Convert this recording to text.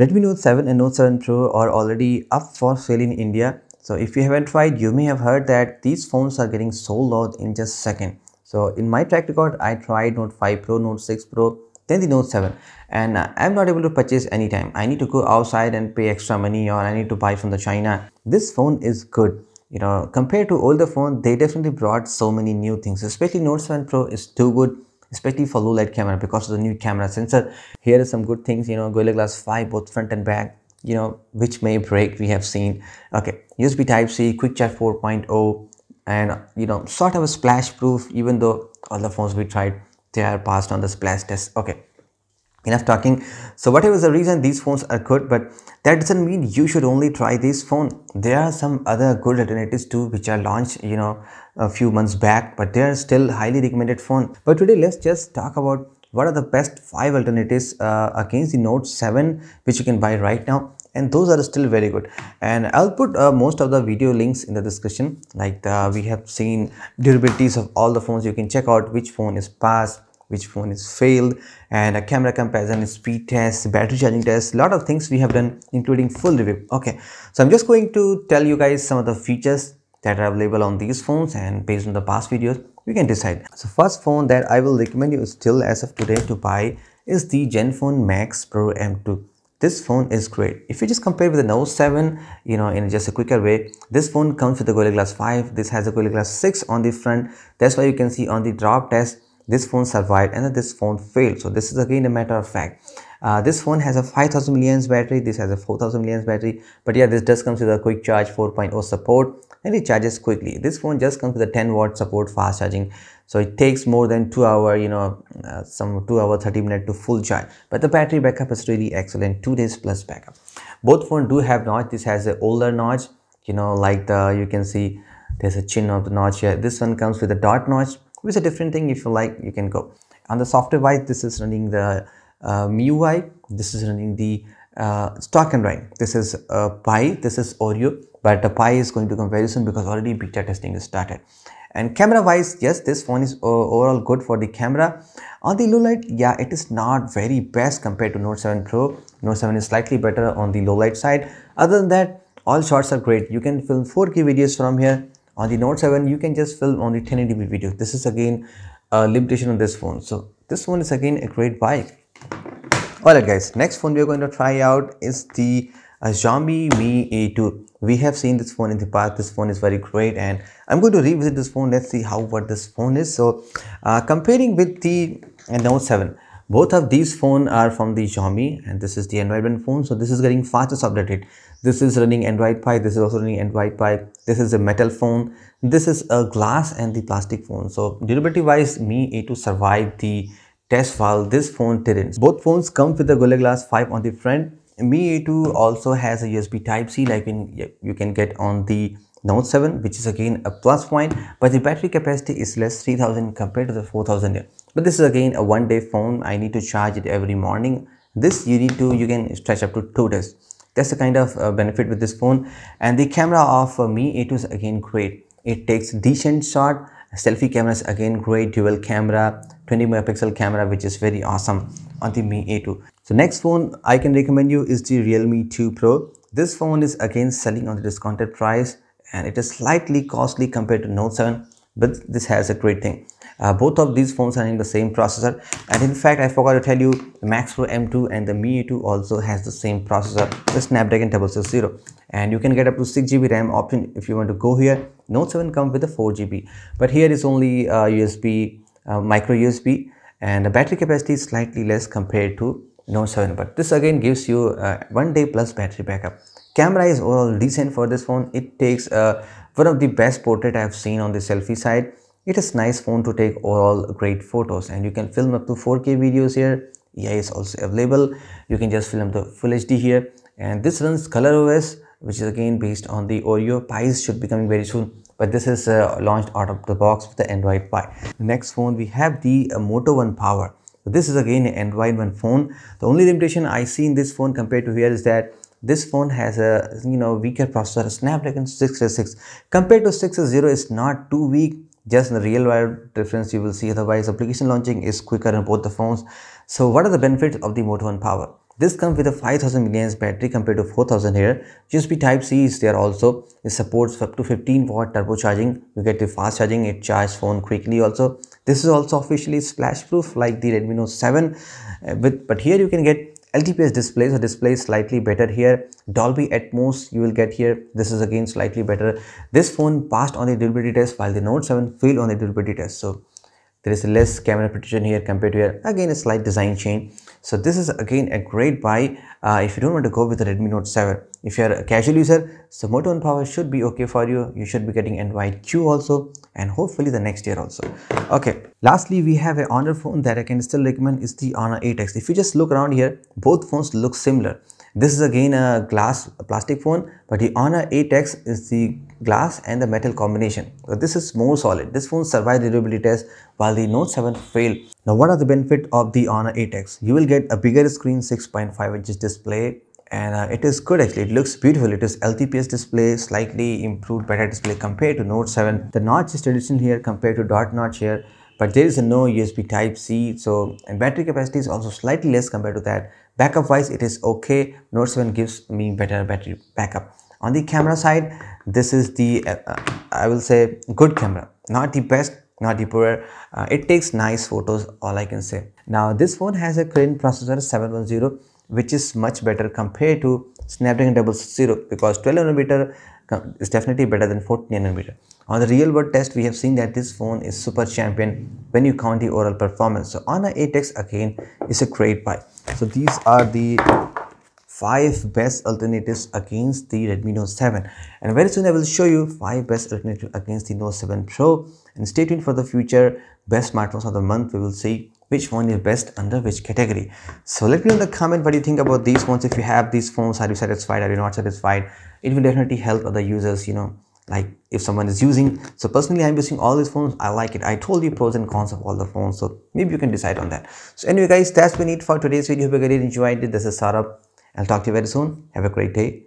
Redmi Note 7 and Note 7 Pro are already up for sale in India. So if you haven't tried, you may have heard that these phones are getting sold out in just second. So in my track record, I tried Note 5 Pro, Note 6 Pro, then the Note 7 and uh, I'm not able to purchase anytime. I need to go outside and pay extra money or I need to buy from the China. This phone is good. You know, compared to older phone, they definitely brought so many new things, especially Note 7 Pro is too good especially for low light camera because of the new camera sensor. Here are some good things, you know, Gorilla Glass 5, both front and back, you know, which may break, we have seen. Okay, USB Type-C, Quick Charge 4.0, and, you know, sort of a splash proof, even though all the phones we tried, they are passed on the splash test. Okay, enough talking so whatever is the reason these phones are good but that doesn't mean you should only try this phone there are some other good alternatives too which are launched you know a few months back but they are still highly recommended phone but today let's just talk about what are the best five alternatives uh, against the note 7 which you can buy right now and those are still very good and i'll put uh, most of the video links in the description like the, uh, we have seen durabilities of all the phones you can check out which phone is past which phone is failed and a camera comparison speed test battery charging test lot of things we have done including full review okay so i'm just going to tell you guys some of the features that are available on these phones and based on the past videos you can decide so first phone that i will recommend you still as of today to buy is the genphone max pro m2 this phone is great if you just compare with the note 7 you know in just a quicker way this phone comes with the gorilla glass 5 this has a gorilla glass 6 on the front that's why you can see on the drop test this phone survived and this phone failed so this is again a matter of fact uh, this phone has a 5000 milliamps battery this has a 4000 milliamps battery but yeah this does comes with a quick charge 4.0 support and it charges quickly this phone just comes with a 10 watt support fast charging so it takes more than two hour you know uh, some two hour 30 minute to full charge but the battery backup is really excellent two days plus backup both phone do have notch this has an older notch you know like the you can see there's a chin of the notch here this one comes with a dot notch which is a different thing if you like you can go on the software wise this is running the uh, MIUI this is running the uh, stock and run this is uh, Pi this is Oreo but the Pi is going to come very soon because already beta testing is started and camera wise yes this phone is uh, overall good for the camera on the low light yeah it is not very best compared to Note 7 Pro Note 7 is slightly better on the low light side other than that all shots are great you can film 4k videos from here on the note 7 you can just film only 1080p video this is again a limitation on this phone so this one is again a great buy alright guys next phone we are going to try out is the uh, Xiaomi Mi A2 we have seen this phone in the past this phone is very great and I'm going to revisit this phone let's see how what this phone is so uh, comparing with the uh, Note 7 both of these phone are from the Xiaomi and this is the Android one phone so this is getting fastest updated this is running Android Pie this is also running Android Pie this is a metal phone this is a glass and the plastic phone so durability wise me A to survive the test while this phone didn't both phones come with the Gorilla Glass 5 on the front me A2 also has a USB type C like in, you can get on the Note 7 which is again a plus point but the battery capacity is less 3000 compared to the 4000 but this is again a one day phone i need to charge it every morning this you need to you can stretch up to two days that's the kind of uh, benefit with this phone and the camera of uh, me it was again great it takes decent shot selfie cameras again great dual camera 20 megapixel camera which is very awesome on the Mi A2. So next phone I can recommend you is the Realme 2 Pro. This phone is again selling on the discounted price and it is slightly costly compared to Note 7 but this has a great thing uh, both of these phones are in the same processor and in fact i forgot to tell you the max pro m2 and the mi 2 also has the same processor the snapdragon 660 and you can get up to 6 gb ram option if you want to go here note 7 comes with a 4 gb but here is only uh, usb uh, micro usb and the battery capacity is slightly less compared to note 7 but this again gives you uh, one day plus battery backup camera is all decent for this phone it takes a uh, one of the best portrait I have seen on the selfie side. It is nice phone to take overall great photos and you can film up to 4K videos here. yeah is also available. You can just film the Full HD here and this runs Color OS, which is again based on the Oreo pies should be coming very soon but this is uh, launched out of the box with the Android Pie. Next phone we have the uh, Moto One Power. So this is again an Android One phone. The only limitation I see in this phone compared to here is that this phone has a you know weaker processor snapdragon 666 compared to 60 is not too weak just the real world difference you will see otherwise application launching is quicker in both the phones so what are the benefits of the moto one power this comes with a 5000 mAh battery compared to 4000 here. USB Type-C is there also. It supports up to 15 watt turbo charging. You get the fast charging. It charges phone quickly also. This is also officially splash proof like the Redmi Note 7. Uh, but here you can get LTPS displays are display slightly better here. Dolby Atmos you will get here. This is again slightly better. This phone passed on the durability test while the Note 7 failed on the durability test. So there is less camera protection here compared to here. Again a slight design change. So this is again a great buy uh, if you don't want to go with the Redmi Note 7. If you're a casual user, the and Power should be okay for you. You should be getting NYQ also and hopefully the next year also. Okay. Lastly, we have an Honor phone that I can still recommend is the Honor 8X. If you just look around here, both phones look similar. This is again a glass a plastic phone, but the Honor 8X is the glass and the metal combination. So this is more solid. This phone survived the durability test while the Note 7 failed. Now what are the benefits of the Honor 8X? You will get a bigger screen 6.5 inches display and uh, it is good actually it looks beautiful it is ltps display slightly improved better display compared to note 7 the notch is traditional here compared to dot notch here but there is no usb type c so and battery capacity is also slightly less compared to that backup wise it is okay note 7 gives me better battery backup on the camera side this is the uh, uh, i will say good camera not the best not the poor. uh, it takes nice photos all i can say now this phone has a Korean processor 710 which is much better compared to snapdragon 060 because 12 nanometer uh, is definitely better than 14 nanometer on the real world test we have seen that this phone is super champion when you count the overall performance so on a 8x again is a great buy so these are the 5 best alternatives against the Redmi Note 7 and very soon I will show you 5 best alternatives against the Note 7 Pro and stay tuned for the future best smartphones of the month we will see which one is best under which category so let me know in the comment what do you think about these phones. if you have these phones are you satisfied are you not satisfied it will definitely help other users you know like if someone is using so personally i'm using all these phones i like it i told you pros and cons of all the phones so maybe you can decide on that so anyway guys that's been it for today's video hope you guys enjoyed it this is sarab I'll talk to you very soon. Have a great day.